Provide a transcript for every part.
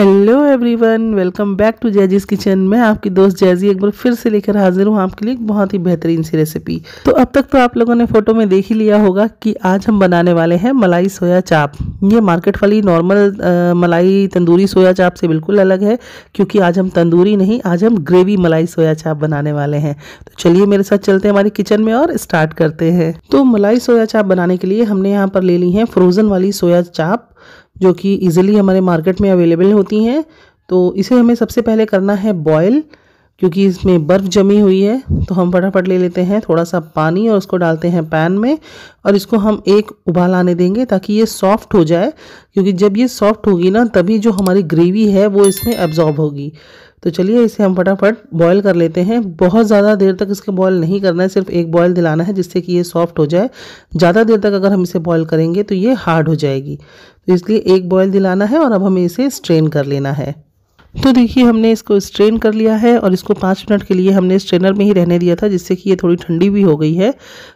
hello everyone welcome back to जैजीज kitchen मैं आपकी दोस्त जैजी एक बार फिर से लेकर हाजिर हूँ आपके लिए बहुत ही बेहतरीन सी रेसिपी तो अब तक तो आप लोगों ने फोटो में देख ही लिया होगा कि आज हम बनाने वाले हैं मलाई सोया चाप ये मार्केट वाली नॉर्मल मलाई तंदूरी सोया चाप से बिल्कुल अलग है क्योंकि आज हम तंदूरी नहीं आज हम ग्रेवी मलाई सोया चाप बनाने वाले हैं तो चलिए मेरे साथ चलते हैं हमारी किचन में और स्टार्ट करते हैं तो मलाई सोया चाप बनाने के लिए हमने यहाँ पर ले ली है फ्रोजन वाली सोया चाप जो कि ईज़िली हमारे मार्केट में अवेलेबल होती हैं तो इसे हमें सबसे पहले करना है बॉयल क्योंकि इसमें बर्फ़ जमी हुई है तो हम फटाफट ले लेते हैं थोड़ा सा पानी और उसको डालते हैं पैन में और इसको हम एक उबाल आने देंगे ताकि ये सॉफ्ट हो जाए क्योंकि जब ये सॉफ्ट होगी ना तभी जो हमारी ग्रेवी है वो इसमें एब्जॉर्ब होगी तो चलिए इसे हम फटाफट बॉयल कर लेते हैं बहुत ज़्यादा देर तक इसके बॉयल नहीं करना है सिर्फ एक बॉयल दिलाना है जिससे कि ये सॉफ्ट हो जाए ज़्यादा देर तक अगर हम इसे बॉयल करेंगे तो ये हार्ड हो जाएगी तो इसलिए एक बॉयल दिलाना है और अब हमें इसे स्ट्रेन कर लेना है तो देखिए हमने इसको स्ट्रेन कर लिया है और इसको पाँच मिनट के लिए हमने स्ट्रेनर में ही रहने दिया था जिससे कि ये थोड़ी ठंडी भी हो गई है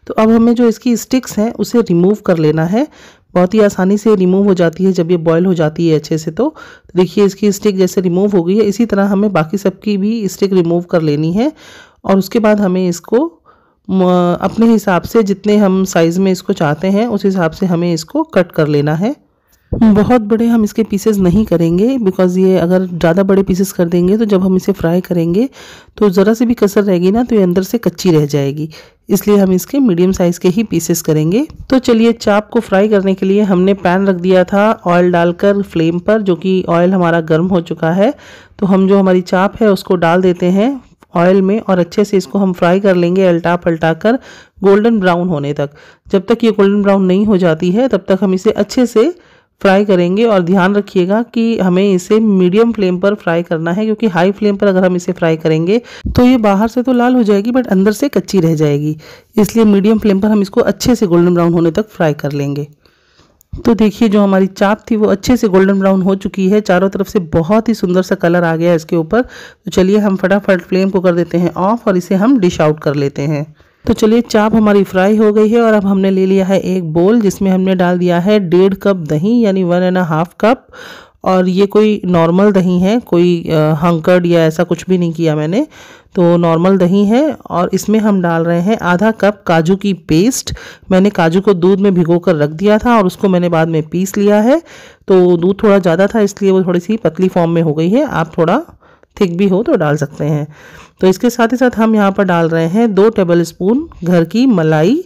तो अब हमें जो इसकी स्टिक्स हैं उसे रिमूव कर लेना है बहुत ही आसानी से रिमूव हो जाती है जब ये बॉयल हो जाती है अच्छे से तो, तो देखिए इसकी स्टिक जैसे रिमूव हो गई है इसी तरह हमें बाकी सबकी भी स्टिक रिमूव कर लेनी है और उसके बाद हमें इसको अपने हिसाब से जितने हम साइज़ में इसको चाहते हैं उस हिसाब से हमें इसको कट कर लेना है बहुत बड़े हम इसके पीसेस नहीं करेंगे बिकॉज़ ये अगर ज़्यादा बड़े पीसेस कर देंगे तो जब हम इसे फ्राई करेंगे तो ज़रा सी भी कसर रहेगी ना तो ये अंदर से कच्ची रह जाएगी इसलिए हम इसके मीडियम साइज़ के ही पीसेस करेंगे तो चलिए चाप को फ्राई करने के लिए हमने पैन रख दिया था ऑयल डालकर फ्लेम पर जो कि ऑयल हमारा गर्म हो चुका है तो हम जो हमारी चाप है उसको डाल देते हैं ऑयल में और अच्छे से इसको हम फ्राई कर लेंगे अल्टा पलटा कर गोल्डन ब्राउन होने तक जब तक ये गोल्डन ब्राउन नहीं हो जाती है तब तक हम इसे अच्छे से फ्राई करेंगे और ध्यान रखिएगा कि हमें इसे मीडियम फ्लेम पर फ्राई करना है क्योंकि हाई फ्लेम पर अगर हम इसे फ्राई करेंगे तो ये बाहर से तो लाल हो जाएगी बट अंदर से कच्ची रह जाएगी इसलिए मीडियम फ्लेम पर हम इसको अच्छे से गोल्डन ब्राउन होने तक फ्राई कर लेंगे तो देखिए जो हमारी चाप थी वो अच्छे से गोल्डन ब्राउन हो चुकी है चारों तरफ से बहुत ही सुंदर सा कलर आ गया है इसके ऊपर तो चलिए हम फटाफट फ्लेम को कर देते हैं ऑफ और इसे हम डिश आउट कर लेते हैं तो चलिए चाप हमारी फ्राई हो गई है और अब हमने ले लिया है एक बोल जिसमें हमने डाल दिया है डेढ़ कप दही यानी वन एंड हाफ कप और ये कोई नॉर्मल दही है कोई हंकर्ड या ऐसा कुछ भी नहीं किया मैंने तो नॉर्मल दही है और इसमें हम डाल रहे हैं आधा कप काजू की पेस्ट मैंने काजू को दूध में भिगो कर रख दिया था और उसको मैंने बाद में पीस लिया है तो दूध थोड़ा ज़्यादा था इसलिए वो थोड़ी सी पतली फॉर्म में हो गई है आप थोड़ा थिक भी हो तो डाल सकते हैं तो इसके साथ ही साथ हम यहाँ पर डाल रहे हैं दो टेबल स्पून घर की मलाई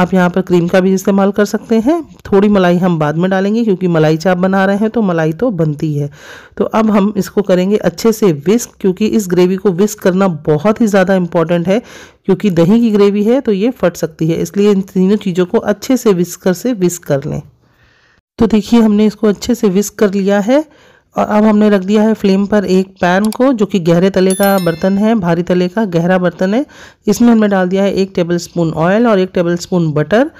आप यहाँ पर क्रीम का भी इस्तेमाल कर सकते हैं थोड़ी मलाई हम बाद में डालेंगे क्योंकि मलाई चाप बना रहे हैं तो मलाई तो बनती है तो अब हम इसको करेंगे अच्छे से विस्क क्योंकि इस ग्रेवी को विस्क करना बहुत ही ज़्यादा इम्पॉर्टेंट है क्योंकि दही की ग्रेवी है तो ये फट सकती है इसलिए इन तीनों चीज़ों को अच्छे से विस्कर से विस्क कर लें तो देखिए हमने इसको अच्छे से विस्क कर लिया है और अब हमने रख दिया है फ्लेम पर एक पैन को जो कि गहरे तले का बर्तन है भारी तले का गहरा बर्तन है इसमें हमने डाल दिया है एक टेबल स्पून ऑयल और एक टेबल स्पून बटर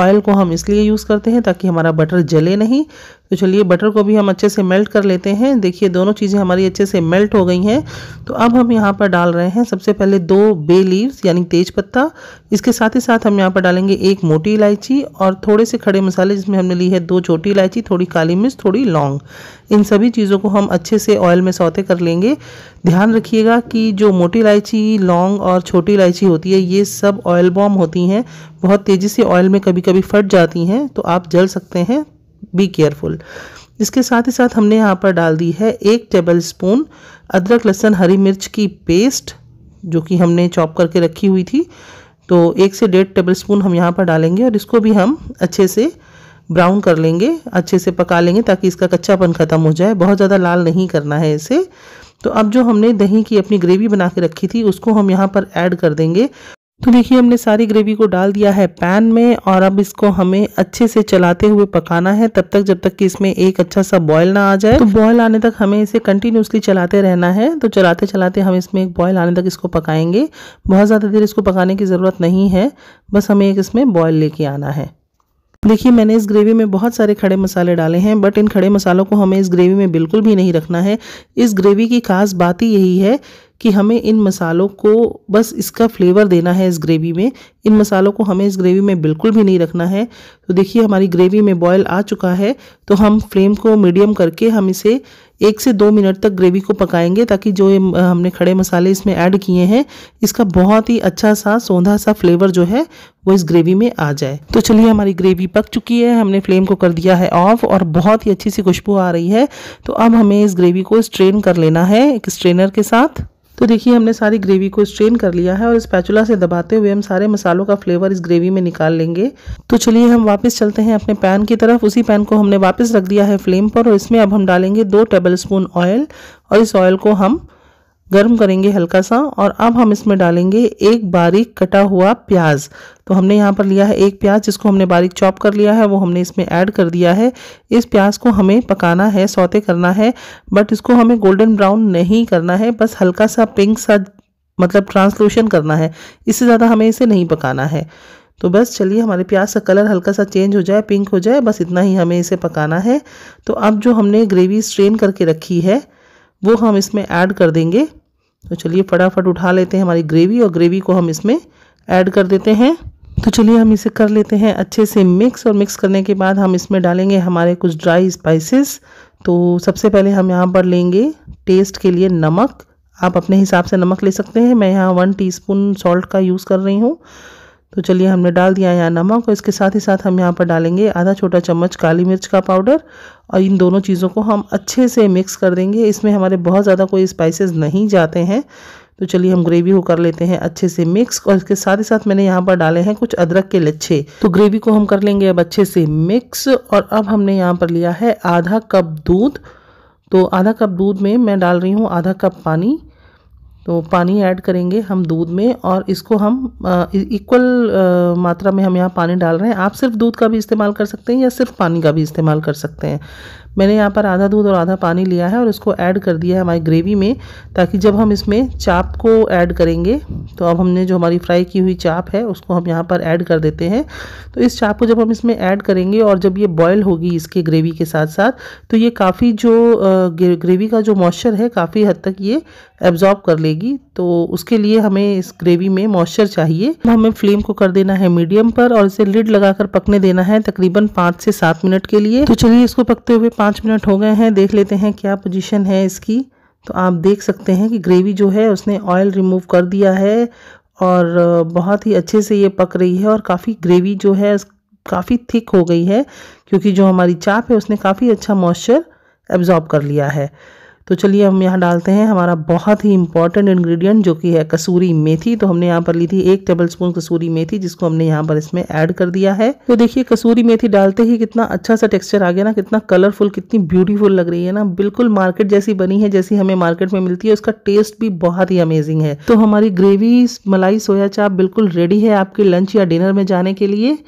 ऑयल को हम इसलिए यूज़ करते हैं ताकि हमारा बटर जले नहीं तो चलिए बटर को भी हम अच्छे से मेल्ट कर लेते हैं देखिए दोनों चीज़ें हमारी अच्छे से मेल्ट हो गई हैं तो अब हम यहाँ पर डाल रहे हैं सबसे पहले दो बे लीव्स यानी तेज पत्ता इसके साथ ही साथ हम यहाँ पर डालेंगे एक मोटी इलायची और थोड़े से खड़े मसाले जिसमें हमने ली है दो छोटी इलायची थोड़ी काली मिर्च थोड़ी लौंग इन सभी चीज़ों को हम अच्छे से ऑयल में सौते कर लेंगे ध्यान रखिएगा कि जो मोटी इलायची लौंग और छोटी इलायची होती है ये सब ऑयल बॉम होती हैं बहुत तेज़ी से ऑयल में कभी कभी फट जाती हैं तो आप जल सकते हैं बी केयरफुल इसके साथ ही साथ हमने यहाँ पर डाल दी है एक टेबल स्पून अदरक लहसन हरी मिर्च की पेस्ट जो कि हमने चॉप करके रखी हुई थी तो एक से डेढ़ टेबल स्पून हम यहाँ पर डालेंगे और इसको भी हम अच्छे से ब्राउन कर लेंगे अच्छे से पका लेंगे ताकि इसका कच्चापन ख़त्म हो जाए बहुत ज़्यादा लाल नहीं करना है इसे तो अब जो हमने दही की अपनी ग्रेवी बना के रखी थी उसको हम यहाँ पर ऐड कर देंगे तो देखिए हमने सारी ग्रेवी को डाल दिया है पैन में और अब इसको हमें अच्छे से चलाते हुए पकाना है तब तक जब तक कि इसमें एक अच्छा सा बॉयल ना आ जाए तो बॉयल आने तक हमें इसे कंटिन्यूसली चलाते रहना है तो चलाते चलाते हम इसमें एक बॉयल आने तक इसको पकाएंगे बहुत ज़्यादा देर इसको पकाने की ज़रूरत नहीं है बस हमें एक इसमें बॉयल लेके आना है देखिए मैंने इस ग्रेवी में बहुत सारे खड़े मसाले डाले हैं बट इन खड़े मसालों को हमें इस ग्रेवी में बिल्कुल भी नहीं रखना है इस ग्रेवी की खास बात ही यही है कि हमें इन मसालों को बस इसका फ्लेवर देना है इस ग्रेवी में इन मसालों को हमें इस ग्रेवी में बिल्कुल भी नहीं रखना है तो देखिए हमारी ग्रेवी में बॉयल आ चुका है तो हम फ्लेम को मीडियम करके हम इसे एक से दो मिनट तक ग्रेवी को पकाएंगे ताकि जो हमने खड़े मसाले इसमें ऐड किए हैं इसका बहुत ही अच्छा सा सौंधा सा फ्लेवर जो है वो इस ग्रेवी में आ जाए तो चलिए हमारी ग्रेवी पक चुकी है हमने फ्लेम को कर दिया है ऑफ और बहुत ही अच्छी सी खुशबू आ रही है तो अब हमें इस ग्रेवी को स्ट्रेन कर लेना है एक स्ट्रेनर के साथ तो देखिए हमने सारी ग्रेवी को स्ट्रेन कर लिया है और इस पैचुला से दबाते हुए हम सारे मसालों का फ्लेवर इस ग्रेवी में निकाल लेंगे तो चलिए हम वापस चलते हैं अपने पैन की तरफ उसी पैन को हमने वापस रख दिया है फ्लेम पर और इसमें अब हम डालेंगे दो टेबल स्पून ऑयल और इस ऑयल को हम गर्म करेंगे हल्का सा और अब हम इसमें डालेंगे एक बारीक कटा हुआ प्याज तो हमने यहाँ पर लिया है एक प्याज जिसको हमने बारीक चॉप कर लिया है वो हमने इसमें ऐड कर दिया है इस प्याज को हमें पकाना है सौते करना है बट इसको हमें गोल्डन ब्राउन नहीं करना है बस हल्का सा पिंक सा मतलब ट्रांसलूशन करना है इससे ज़्यादा हमें इसे नहीं पकाना है तो बस चलिए हमारे प्याज का कलर हल्का सा चेंज हो जाए पिंक हो जाए बस इतना ही हमें इसे पकाना है तो अब जो हमने ग्रेवी स्ट्रेन करके रखी है वो हम इसमें ऐड कर देंगे तो चलिए फटाफट उठा लेते हैं हमारी ग्रेवी और ग्रेवी को हम इसमें ऐड कर देते हैं तो चलिए हम इसे कर लेते हैं अच्छे से मिक्स और मिक्स करने के बाद हम इसमें डालेंगे हमारे कुछ ड्राई स्पाइसेस तो सबसे पहले हम यहाँ पर लेंगे टेस्ट के लिए नमक आप अपने हिसाब से नमक ले सकते हैं मैं यहाँ वन टीस्पून सॉल्ट का यूज़ कर रही हूँ तो चलिए हमने डाल दिया यहाँ नमक और इसके साथ ही साथ हम यहाँ पर डालेंगे आधा छोटा चम्मच काली मिर्च का पाउडर और इन दोनों चीज़ों को हम अच्छे से मिक्स कर देंगे इसमें हमारे बहुत ज़्यादा कोई स्पाइसेस नहीं जाते हैं तो चलिए हम ग्रेवी को कर लेते हैं अच्छे से मिक्स और इसके साथ ही साथ मैंने यहाँ पर डाले हैं कुछ अदरक के लच्छे तो ग्रेवी को हम कर लेंगे अब अच्छे से मिक्स और अब हमने यहाँ पर लिया है आधा कप दूध तो आधा कप दूध में मैं डाल रही हूँ आधा कप पानी तो पानी ऐड करेंगे हम दूध में और इसको हम इक्वल मात्रा में हम यहाँ पानी डाल रहे हैं आप सिर्फ दूध का भी इस्तेमाल कर सकते हैं या सिर्फ पानी का भी इस्तेमाल कर सकते हैं मैंने यहाँ पर आधा दूध और आधा पानी लिया है और इसको ऐड कर दिया है हमारी ग्रेवी में ताकि जब हम इसमें चाप को ऐड करेंगे तो अब हमने जो हमारी फ्राई की हुई चाप है उसको हम यहाँ पर ऐड कर देते हैं तो इस चाप को जब हम इसमें ऐड करेंगे और जब ये बॉयल होगी इसके ग्रेवी के साथ साथ तो ये काफ़ी जो ग्रेवी का जो मॉइस्चर है काफ़ी हद तक ये एब्जॉर्ब कर लेगी तो उसके लिए हमें इस ग्रेवी में मॉइस्चर चाहिए हमें फ्लेम को कर देना है मीडियम पर और इसे लिड लगाकर पकने देना है तकरीबन पाँच से सात मिनट के लिए तो चलिए इसको पकते हुए पाँच मिनट हो गए हैं देख लेते हैं क्या पोजीशन है इसकी तो आप देख सकते हैं कि ग्रेवी जो है उसने ऑयल रिमूव कर दिया है और बहुत ही अच्छे से ये पक रही है और काफ़ी ग्रेवी जो है काफ़ी थिक हो गई है क्योंकि जो हमारी चाप है उसने काफ़ी अच्छा मॉइस्चर एब्जॉर्ब कर लिया है तो चलिए हम यहाँ डालते हैं हमारा बहुत ही इंपॉर्टेंट इन्ग्रीडियंट जो कि है कसूरी मेथी तो हमने यहाँ पर ली थी एक टेबल स्पून कसूरी मेथी जिसको हमने यहाँ पर इसमें ऐड कर दिया है तो देखिए कसूरी मेथी डालते ही कितना अच्छा सा टेक्सचर आ गया ना कितना कलरफुल कितनी ब्यूटीफुल लग रही है ना बिल्कुल मार्केट जैसी बनी है जैसी हमें मार्केट में मिलती है उसका टेस्ट भी बहुत ही अमेजिंग है तो हमारी ग्रेवी मलाई सोया चाप बिल्कुल रेडी है आपके लंच या डिनर में जाने के लिए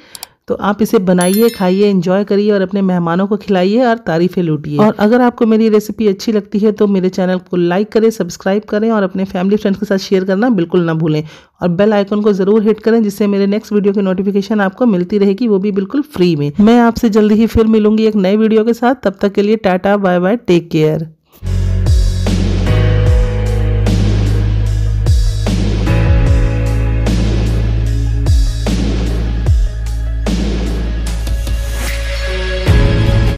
तो आप इसे बनाइए खाइए इंजॉय करिए और अपने मेहमानों को खिलाइए और तारीफें लूटिए और अगर आपको मेरी रेसिपी अच्छी लगती है तो मेरे चैनल को लाइक करें सब्सक्राइब करें और अपने फैमिली फ्रेंड्स के साथ शेयर करना बिल्कुल ना भूलें और बेल आइकन को ज़रूर हिट करें जिससे मेरे नेक्स्ट वीडियो की नोटिफिकेशन आपको मिलती रहेगी वो भी बिल्कुल फ्री में मैं आपसे जल्दी ही फिर मिलूंगी एक नए वीडियो के साथ तब तक के लिए tata bye bye take care